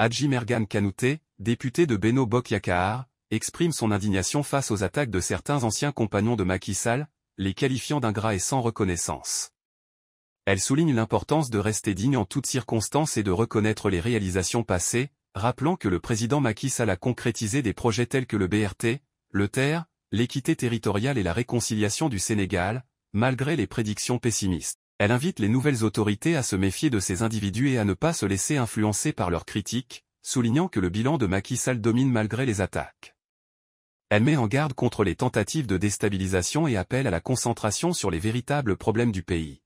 Hadji Mergan Kanouté, député de Beno Yakar, exprime son indignation face aux attaques de certains anciens compagnons de Macky Sall, les qualifiant d'ingrats et sans reconnaissance. Elle souligne l'importance de rester digne en toutes circonstances et de reconnaître les réalisations passées, rappelant que le président Macky Sall a concrétisé des projets tels que le BRT, le TER, l'équité territoriale et la réconciliation du Sénégal, malgré les prédictions pessimistes. Elle invite les nouvelles autorités à se méfier de ces individus et à ne pas se laisser influencer par leurs critiques, soulignant que le bilan de Macky Sall domine malgré les attaques. Elle met en garde contre les tentatives de déstabilisation et appelle à la concentration sur les véritables problèmes du pays.